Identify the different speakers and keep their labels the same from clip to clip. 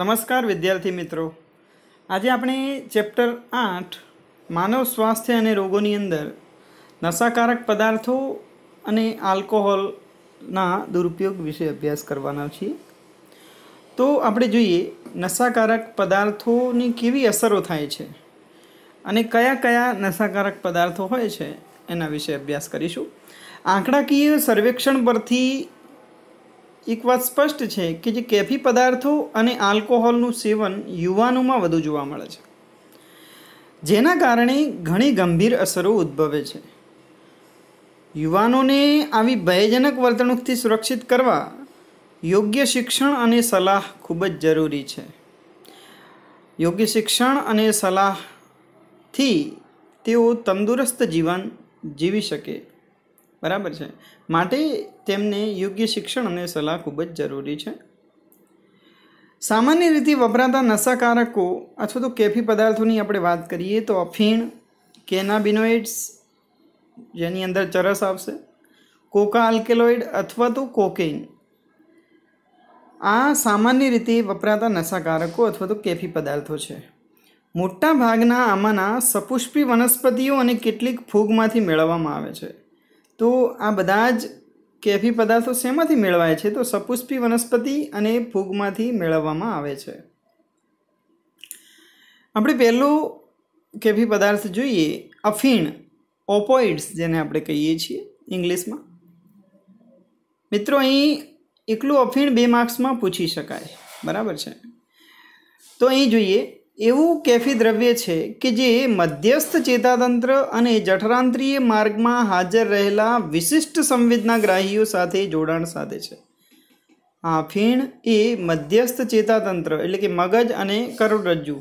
Speaker 1: નમસ્કાર વિદ્યાર્થી મિત્રો આજે આપણે ચેપ્ટર આઠ માનવ સ્વાસ્થ્ય અને રોગોની અંદર નશાકારક પદાર્થો અને આલ્કોહોલના દુરુપયોગ વિશે અભ્યાસ કરવાના છીએ તો આપણે જોઈએ નશાકારક પદાર્થોની કેવી અસરો થાય છે અને કયા કયા નશાકારક પદાર્થો હોય છે એના વિશે અભ્યાસ કરીશું આંકડાકીય સર્વેક્ષણ પરથી એક વાત સ્પષ્ટ છે કે જે કેફી પદાર્થો અને આલ્કોહોલનું સેવન યુવાનોમાં વધુ જોવા મળે છે જેના કારણે ઘણી ગંભીર અસરો ઉદ્ભવે છે યુવાનોને આવી ભયજનક વર્તણૂકથી સુરક્ષિત કરવા યોગ્ય શિક્ષણ અને સલાહ ખૂબ જ જરૂરી છે યોગ્ય શિક્ષણ અને સલાહથી તેઓ તંદુરસ્ત જીવન જીવી શકે બરાબર છે માટે તેમને યોગ્ય શિક્ષણ અને સલાહ ખૂબ જ જરૂરી છે સામાન્ય રીતે વપરાતા નશાકારકો અથવા તો કેફી પદાર્થોની આપણે વાત કરીએ તો અફીણ કેનાબિનોઇડ્સ જેની અંદર ચરસ આવશે કોકા આલ્કેલોઇડ અથવા તો કોકેઇન આ સામાન્ય રીતે વપરાતા નશાકારકો અથવા તો કેફી પદાર્થો છે મોટા ભાગના આમાંના સપુષ્પી વનસ્પતિઓ અને કેટલીક ફૂગમાંથી મેળવવામાં આવે છે તો આ બધા જ કેફી પદાર્થો શેમાંથી મેળવાય છે તો સપુષ્પી વનસ્પતિ અને ફૂગમાંથી મેળવવામાં આવે છે આપણે પહેલો કેફી પદાર્થ જોઈએ અફીણ ઓપોઇડ્સ જેને આપણે કહીએ છીએ ઇંગ્લિશમાં મિત્રો અહીં એકલું અફીણ બે માર્ક્સમાં પૂછી શકાય બરાબર છે તો અહીં જોઈએ એવું કેફી દ્રવ્ય છે કે જે મધ્યસ્થ ચેતાતંત્ર અને જઠરાંત્રીય માર્ગમાં હાજર રહેલા વિશિષ્ટ સંવેદના ગ્રાહીઓ સાથે જોડાણ સાથે છે આ ફીણ એ મધ્યસ્થ ચેતાતંત્ર એટલે કે મગજ અને કરોડરજ્જુ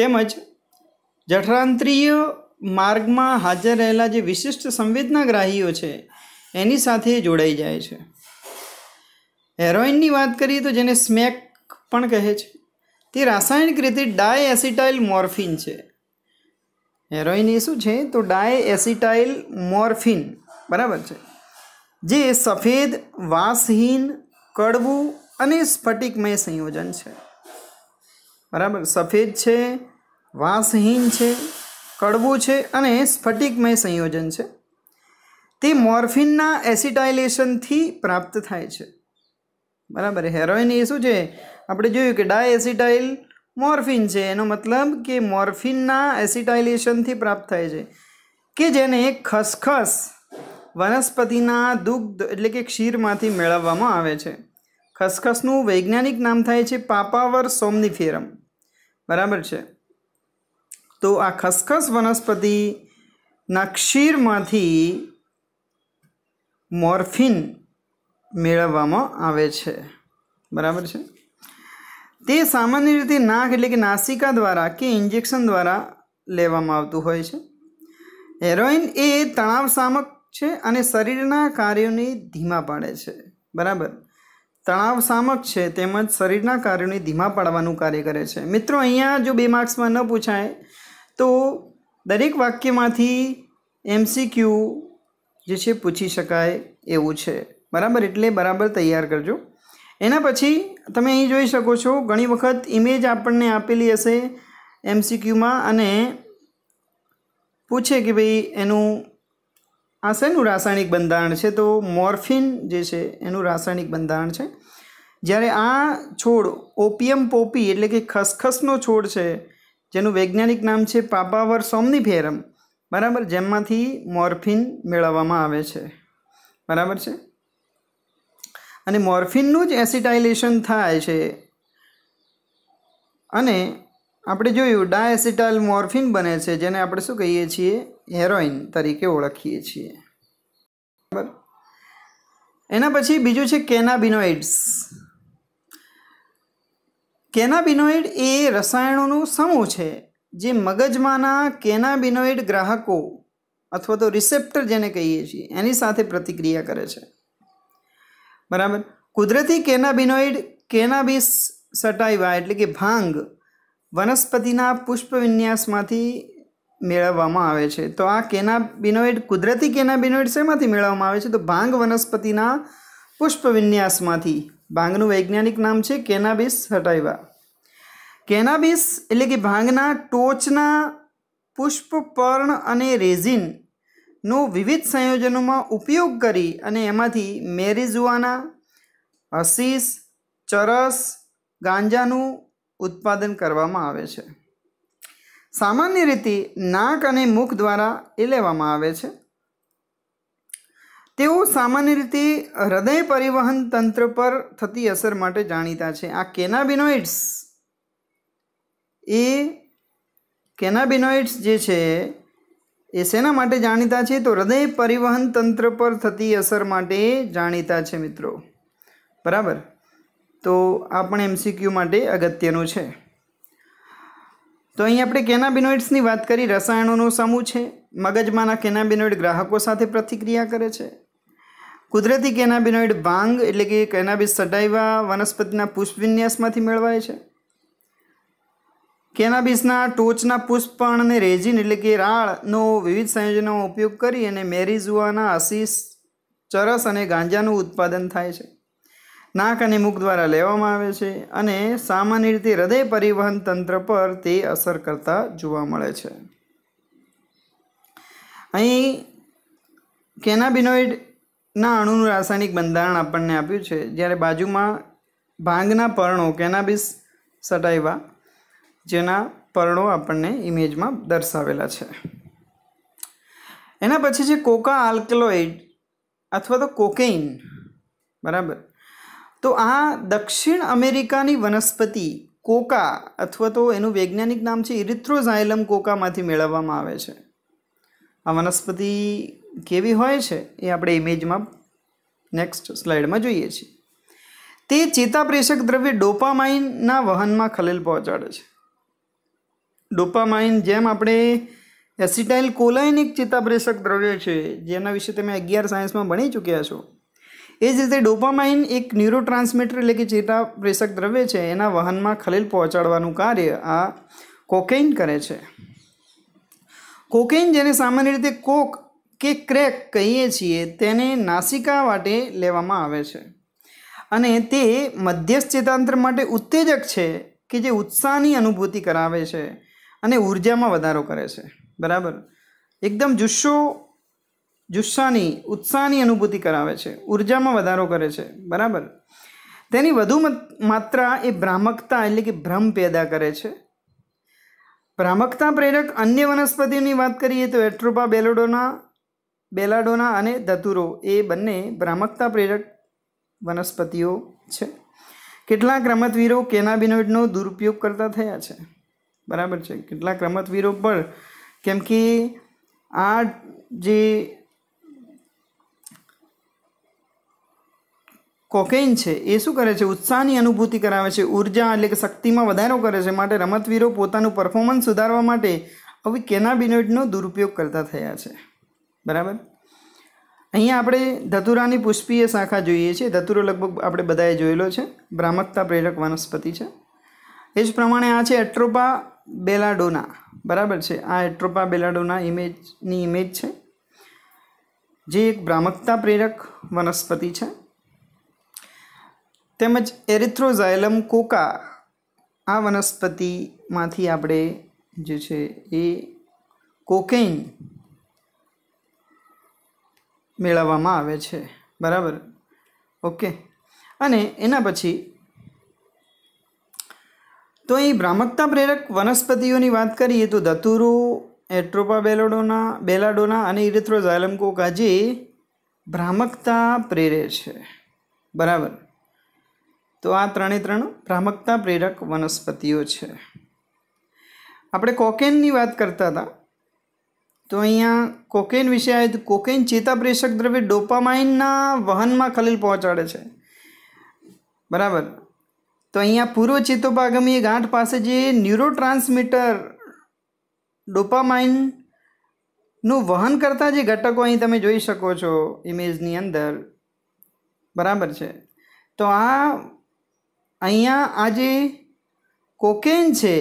Speaker 1: તેમજ જઠરાંત્રીય માર્ગમાં હાજર રહેલા જે વિશિષ્ટ સંવેદના ગ્રાહીઓ છે એની સાથે જોડાઈ જાય છે હેરોઇનની વાત કરીએ તો જેને સ્મેક પણ કહે છે તે રાસાયણિક રીતે ડાય એસિટાઇલ મોર્ફિન છે હેરોઇન એ શું છે તો ડાય એસિટાઇલ મોર્ફિન બરાબર છે જે સફેદ વાસહીન કડવું અને સ્ફટિકમય સંયોજન છે બરાબર સફેદ છે વાસહીન છે કડવું છે અને સ્ફટિકમય સંયોજન છે તે મોર્ફિનના એસિટાઇલેશનથી પ્રાપ્ત થાય છે બરાબર હેરોઇન એ શું છે આપણે જોયું કે ડાયએસિટાઇલ મોર્ફિન છે એનો મતલબ કે મોર્ફિનના એસિટાઇલેશનથી પ્રાપ્ત થાય છે કે જેને ખસખસ વનસ્પતિના દુગ્ધ એટલે કે ક્ષીરમાંથી મેળવવામાં આવે છે ખસખસનું વૈજ્ઞાનિક નામ થાય છે પાપાવર સોમનીફેરમ બરાબર છે તો આ ખસખસ વનસ્પતિના ક્ષીરમાંથી મોર્ફિન મેળવવામાં આવે છે બરાબર છે તે સામાન્ય રીતે નાક એટલે કે નાસિકા દ્વારા કે ઇન્જેક્શન દ્વારા લેવામાં આવતું હોય છે હેરોઇન એ તણાવ શામક છે અને શરીરના કાર્યોને ધીમા પાડે છે બરાબર તણાવ શામક છે તેમજ શરીરના કાર્યોને ધીમા પાડવાનું કાર્ય કરે છે મિત્રો અહીંયા જો બે માર્ક્સમાં ન પૂછાય તો દરેક વાક્યમાંથી એમસીક્યુ જે છે પૂછી શકાય એવું છે બરાબર એટલે બરાબર તૈયાર કરજો એના પછી તમે અહીં જોઈ શકો છો ઘણી વખત ઇમેજ આપણને આપેલી હશે એમસીક્યુમાં અને પૂછે કે ભાઈ એનું આ શેનું રાસાયણિક બંધારણ છે તો મોર્ફિન જે છે એનું રાસાયણિક બંધારણ છે જ્યારે આ છોડ ઓપિયમ પોપી એટલે કે ખસખસનો છોડ છે જેનું વૈજ્ઞાનિક નામ છે પાપાવર સોમની ફેરમ બરાબર જેમાંથી મોર્ફિન મેળવવામાં આવે છે બરાબર છે અને મોર્ફિનનું જ એસિટાઇલેશન થાય છે અને આપણે જોયું ડાયસિટાઇલ મોર્ફિન બને છે જેને આપણે શું કહીએ છીએ હેરોઇન તરીકે ઓળખીએ છીએ બરાબર એના પછી બીજું છે કેનાબિનોઇડ્સ કેનાબિનોઇડ એ રસાયણોનો સમૂહ છે જે મગજમાંના કેનાબિનોઇડ ગ્રાહકો અથવા તો રિસેપ્ટર જેને કહીએ છીએ એની સાથે પ્રતિક્રિયા કરે છે બરાબર કુદરતી કેનાબિનોઇડ કેનાબિસ સટાઈવા એટલે કે ભાંગ વનસ્પતિના પુષ્પ વિન્યાસમાંથી મેળવવામાં આવે છે તો આ કેનાબિનોઇડ કુદરતી કેનાબિનોઇડ શેમાંથી મેળવવામાં આવે છે તો ભાંગ વનસ્પતિના પુષ્પ વિન્યાસમાંથી ભાંગનું વૈજ્ઞાનિક નામ છે કેનાબિસ હટાઈવા કેનાબિસ એટલે કે ભાંગના ટોચના પુષ્પ પર્ણ અને રેઝિન નો વિવિધ સંયોજનોમાં ઉપયોગ કરી અને એમાંથી મેરિઝુઆના હસીસ ચરસ ગાંજાનું ઉત્પાદન કરવામાં આવે છે સામાન્ય રીતે નાક અને મુખ દ્વારા એ લેવામાં આવે છે તેઓ સામાન્ય રીતે હૃદય પરિવહન તંત્ર પર થતી અસર માટે જાણીતા છે આ કેનાબિનોઇડ્સ એ કેનાબિનોઇડ્સ જે છે એ શેના માટે જાણીતા છે તો હૃદય પરિવહન તંત્ર પર થતી અસર માટે જાણીતા છે મિત્રો બરાબર તો આ પણ એમસીક્યુ માટે અગત્યનું છે તો અહીં આપણે કેનાબિનોઇડ્સની વાત કરી રસાયણોનો સમૂહ છે મગજમાંના કેનાબિનોઇડ ગ્રાહકો સાથે પ્રતિક્રિયા કરે છે કુદરતી કેનાબિનોઇડ ભાંગ એટલે કે કેનાબિસ સટાઈવા વનસ્પતિના પુષ્પવિન્યાસમાંથી મેળવાય છે કેનાબિસના ટોચના પુષ્પ અને રેજિન એટલે કે રાળનો વિવિધ સંયોજનો ઉપયોગ કરી અને મેરીઝુઆના અસીસ ચરસ અને ગાંજાનું ઉત્પાદન થાય છે નાક અને મુખ દ્વારા લેવામાં આવે છે અને સામાન્ય રીતે હૃદય પરિવહન તંત્ર પર તે અસર કરતા જોવા મળે છે અહીં કેનાબિનોઇડના અણુનું રાસાયણિક બંધારણ આપણને આપ્યું છે જ્યારે બાજુમાં ભાંગના પર્ણો કેનાબિસ સટાઈવા જેના પર્ણો આપણને ઇમેજમાં દર્શાવેલા છે એના પછી છે કોકા આલ્કલોઇડ અથવા તો કોકેઇન બરાબર તો આ દક્ષિણ અમેરિકાની વનસ્પતિ કોકા અથવા તો એનું વૈજ્ઞાનિક નામ છે ઇરિથ્રોઝાયલમ કોકામાંથી મેળવવામાં આવે છે આ વનસ્પતિ કેવી હોય છે એ આપણે ઇમેજમાં નેક્સ્ટ સ્લાઇડમાં જોઈએ છીએ તે ચેતાપ્રેષક દ્રવ્ય ડોપામાઇનના વહનમાં ખલેલ પહોંચાડે છે ડોપામાઇન જેમ આપણે એસિટાઇલ કોલાઇન એક ચેતાપ્રેષક દ્રવ્ય છે જેના વિશે તમે અગિયાર સાયન્સમાં ભણી ચૂક્યા છો એ જ રીતે ડોપામાઇન એક ન્યુરોટ્રાન્સમીટર એટલે કે ચેતાપ્રેષક દ્રવ્ય છે એના વાહનમાં ખલેલ પહોંચાડવાનું કાર્ય આ કોકેઇન કરે છે કોકેઇન જેને સામાન્ય રીતે કોક કે ક્રેક કહીએ છીએ તેને નાસિકા માટે લેવામાં આવે છે અને તે મધ્યસ્થ ચેતાંતર માટે ઉત્તેજક છે કે જે ઉત્સાહની અનુભૂતિ કરાવે છે અને ઉર્જામાં વધારો કરે છે બરાબર એકદમ જુસ્સો જુસ્સાની ઉત્સાહની અનુભૂતિ કરાવે છે ઉર્જામાં વધારો કરે છે બરાબર તેની વધુ માત્રા એ ભ્રામકતા એટલે કે ભ્રમ પેદા કરે છે ભ્રામકતા પ્રેરક અન્ય વનસ્પતિઓની વાત કરીએ તો એટ્રોપા બેલોડોના બેલાડોના અને ધતુરો એ બંને ભ્રામકતા પ્રેરક વનસ્પતિઓ છે કેટલાક રમતવીરો કેનાબિનોઇડનો દુરુપયોગ કરતા થયા છે બરાબર છે કેટલાક રમતવીરો પર કેમ કે આ જે કોકેઇન છે એ શું કરે છે ઉત્સાહની અનુભૂતિ કરાવે છે ઉર્જા એટલે કે શક્તિમાં વધારો કરે છે માટે રમતવીરો પોતાનું પરફોર્મન્સ સુધારવા માટે હવે કેનાબિનોઇડનો દુરુપયોગ કરતા થયા છે બરાબર અહીંયા આપણે ધતુરાની પુષ્પીય શાખા જોઈએ છીએ ધતુરો લગભગ આપણે બધાએ જોયેલો છે ભ્રામકતા પ્રેરક વનસ્પતિ છે એ જ પ્રમાણે આ છે એટ્રોપા બેલાડોના બરાબર છે આ એટ્રોપા બેલાડોના ઇમેજની ઇમેજ છે જે એક ભ્રામકતા પ્રેરક વનસ્પતિ છે તેમજ એરિથ્રોઝાયલમ કોકા આ વનસ્પતિમાંથી આપણે જે છે એ કોકેઇન મેળવવામાં આવે છે બરાબર ઓકે અને એના પછી તો અહીં ભ્રામકતા પ્રેરક વનસ્પતિઓની વાત કરીએ તો ધતુરો એટ્રોપા બેલોડોના બેલાડોના અને ઇરેથ્રોઝાયલમ આજે ભ્રામકતા પ્રેરે છે બરાબર તો આ ત્રણે ત્રણ ભ્રામકતા પ્રેરક વનસ્પતિઓ છે આપણે કોકેનની વાત કરતા હતા તો અહીંયા કોકેન વિશે તો કોકેન ચેતાપ્રેષક દ્રવ્ય ડોપામાઇનના વહનમાં ખલેલ પહોંચાડે છે બરાબર તો અહીંયા પૂર્વ ચેતોપાગમીય ગાંઠ પાસે જે ન્યુરો ટ્રાન્સમીટર ડોપામાઇનનું વહન કરતા જે ઘટકો અહીં તમે જોઈ શકો છો ઇમેજની અંદર બરાબર છે તો આ અહીંયા આ જે કોકેન છે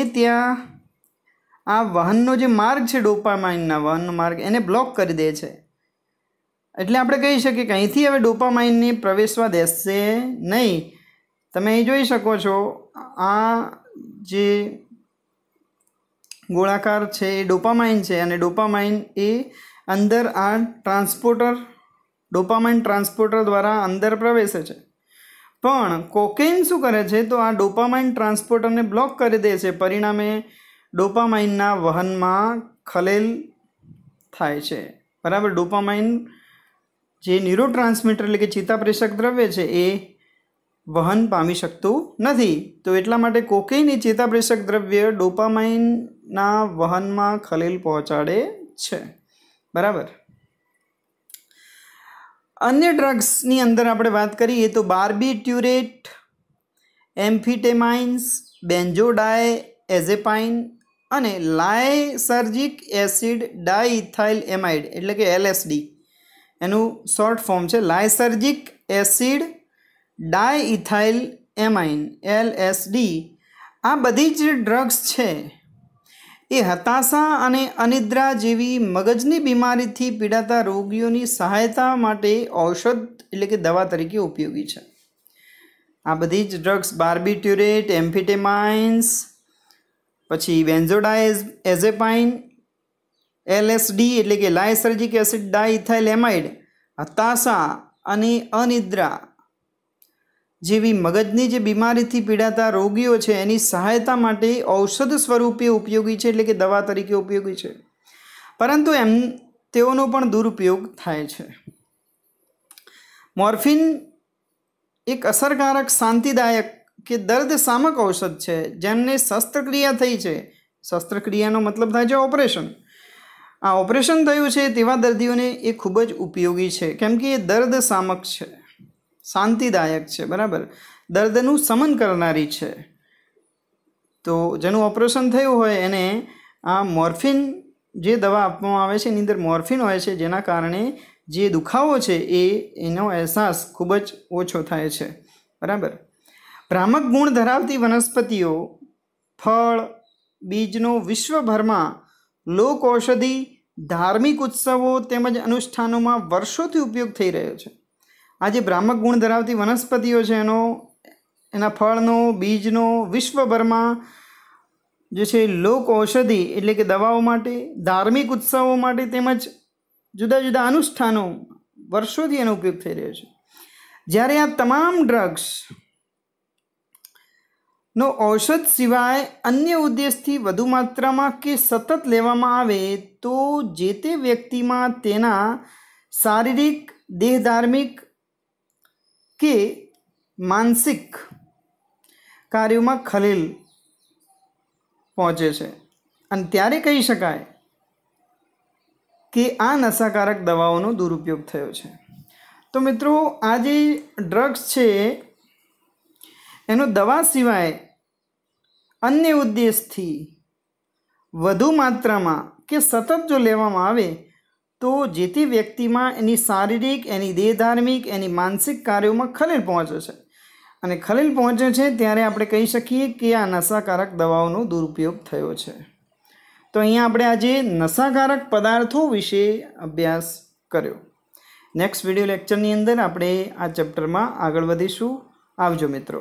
Speaker 1: એ ત્યાં આ વહનનો જે માર્ગ છે ડોપામાઇનના વહનનો માર્ગ એને બ્લોક કરી દે છે એટલે આપણે કહી શકીએ કે અહીંથી હવે ડોપામાઇનની પ્રવેશવા દેશે નહીં તમે અહીં જોઈ શકો છો આ જે ગોળાકાર છે એ ડોપામાઇન છે અને ડોપામાઇન એ અંદર આ ટ્રાન્સપોર્ટર ડોપામાઇન ટ્રાન્સપોર્ટર દ્વારા અંદર પ્રવેશે છે પણ કોકેઇન શું કરે છે તો આ ડોપામાઇન ટ્રાન્સપોર્ટરને બ્લોક કરી દે છે પરિણામે ડોપામાઇનના વહનમાં ખલેલ થાય છે બરાબર ડોપામાઇન જે ન્યુરો ટ્રાન્સમીટર એટલે કે ચેતાપ્રેષક દ્રવ્ય છે એ વહન પામી શકતું નથી તો એટલા માટે કોકેઇન એ ચેતાપ્રેષક દ્રવ્ય ડોપામાઇનના વહનમાં ખલેલ પહોંચાડે છે બરાબર અન્ય ડ્રગ્સની અંદર આપણે વાત કરીએ તો બાર્બી બાર્બીટ્યુરેટ એમ્ફિટેમાઇન્સ બેન્જોડાય એઝેપાઇન અને લાયસર્જિક એસિડ ડાઇથાઇલ એમાઇડ એટલે કે એલએસડી એનું શોર્ટ ફોર્મ છે lysergic acid diethyl amine LSD આ બધી જ ડ્રગ્સ છે એ હતાશા અને અનિદ્રા જેવી મગજની બીમારીથી પીડાતા રોગીઓની સહાયતા માટે ઔષધ એટલે કે દવા તરીકે ઉપયોગી છે આ બધી જ ડ્રગ્સ બાર્બિટ્યુરેટ એમ્ફિટેમાઇન્સ પછી બેન્ઝોડાઇઝ એઝેપાઇન એલએસડી એટલે કે લાયસર્જિક એસિડ ડાઇથાઇલેમાઇડ હતાશા અને અનિદ્રા જેવી મગજની જે બીમારીથી પીડાતા રોગીઓ છે એની સહાયતા માટે ઔષધ સ્વરૂપે ઉપયોગી છે એટલે કે દવા તરીકે ઉપયોગી છે પરંતુ એમ તેઓનો પણ દુરુપયોગ થાય છે મોર્ફિન એક અસરકારક શાંતિદાયક કે દર્દ સામક ઔષધ છે જેમને શસ્ત્રક્રિયા થઈ છે શસ્ત્રક્રિયાનો મતલબ થાય છે ઓપરેશન આ ઓપરેશન થયું છે તેવા દર્દીઓને એ ખૂબ જ ઉપયોગી છે કેમ કે એ દર્દ સામક છે શાંતિદાયક છે બરાબર દર્દનું સમન કરનારી છે તો જેનું ઓપરેશન થયું હોય એને આ મોર્ફિન જે દવા આપવામાં આવે છે એની અંદર મોર્ફિન હોય છે જેના કારણે જે દુખાવો છે એ એનો અહેસાસ ખૂબ જ ઓછો થાય છે બરાબર ભ્રામક ગુણ ધરાવતી વનસ્પતિઓ ફળ બીજનો વિશ્વભરમાં લોક ઔષધિ ધાર્મિક ઉત્સવો તેમજ અનુષ્ઠાનોમાં વર્ષોથી ઉપયોગ થઈ રહ્યો છે આ જે ભ્રામક ગુણ ધરાવતી વનસ્પતિઓ છે એનો એના ફળનો બીજનો વિશ્વભરમાં જે છે લોક ઔષધિ એટલે કે દવાઓ માટે ધાર્મિક ઉત્સવો માટે તેમજ જુદા જુદા અનુષ્ઠાનો વર્ષોથી એનો ઉપયોગ થઈ રહ્યો છે જ્યારે આ તમામ ડ્રગ્સ નો ઔષધ સિવાય અન્ય ઉદ્દેશથી વધુ માત્રામાં કે સતત લેવામાં આવે તો જે તે વ્યક્તિમાં તેના શારીરિક દેહ ધાર્મિક કે માનસિક કાર્યોમાં ખલેલ પહોંચે છે અને ત્યારે કહી શકાય કે આ નશાકારક દવાઓનો દુરુપયોગ થયો છે તો મિત્રો આ જે ડ્રગ્સ છે એનો દવા સિવાય અન્ય ઉદ્દેશથી વધુ માત્રામાં કે સતત જો લેવામાં આવે તો જે તે વ્યક્તિમાં એની શારીરિક એની દેહધાર્મિક એની માનસિક કાર્યોમાં ખલેલ પહોંચે છે અને ખલેલ પહોંચે છે ત્યારે આપણે કહી શકીએ કે આ નશાકારક દવાઓનો દુરુપયોગ થયો છે તો અહીંયા આપણે આજે નશાકારક પદાર્થો વિશે અભ્યાસ કર્યો નેક્સ્ટ વિડિયો લેક્ચરની અંદર આપણે આ ચેપ્ટરમાં આગળ વધીશું આવજો મિત્રો